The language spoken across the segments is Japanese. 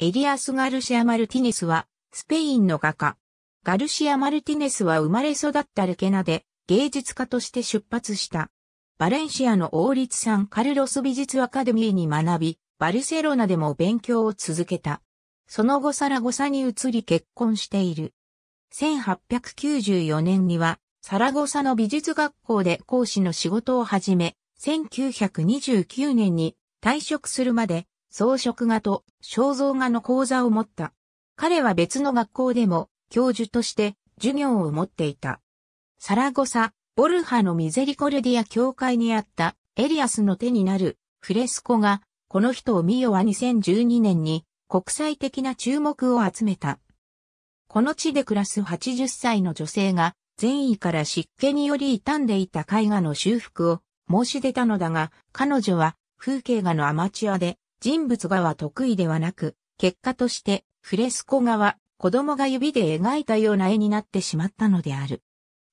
エリアス・ガルシア・マルティネスは、スペインの画家。ガルシア・マルティネスは生まれ育ったルケナで、芸術家として出発した。バレンシアの王立サン・カルロス美術アカデミーに学び、バルセロナでも勉強を続けた。その後サラゴサに移り結婚している。1894年には、サラゴサの美術学校で講師の仕事を始め、1929年に退職するまで装飾画と肖像画の講座を持った。彼は別の学校でも教授として授業を持っていた。サラゴサ、ボルハのミゼリコルディア教会にあったエリアスの手になるフレスコが、この人を見よは2012年に国際的な注目を集めた。この地で暮らす80歳の女性が善意から湿気により傷んでいた絵画の修復を申し出たのだが、彼女は風景画のアマチュアで人物画は得意ではなく、結果としてフレスコ画は子供が指で描いたような絵になってしまったのである。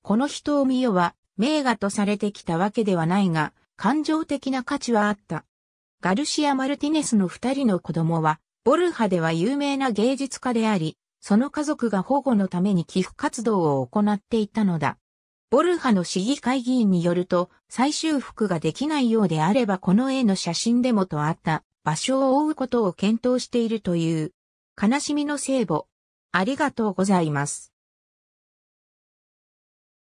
この人を見よは名画とされてきたわけではないが、感情的な価値はあった。ガルシア・マルティネスの二人の子供は、ボルハでは有名な芸術家であり、その家族が保護のために寄付活動を行っていたのだ。ボルハの市議会議員によると、再修復ができないようであればこの絵の写真でもとあった場所を追うことを検討しているという、悲しみの聖母。ありがとうございます。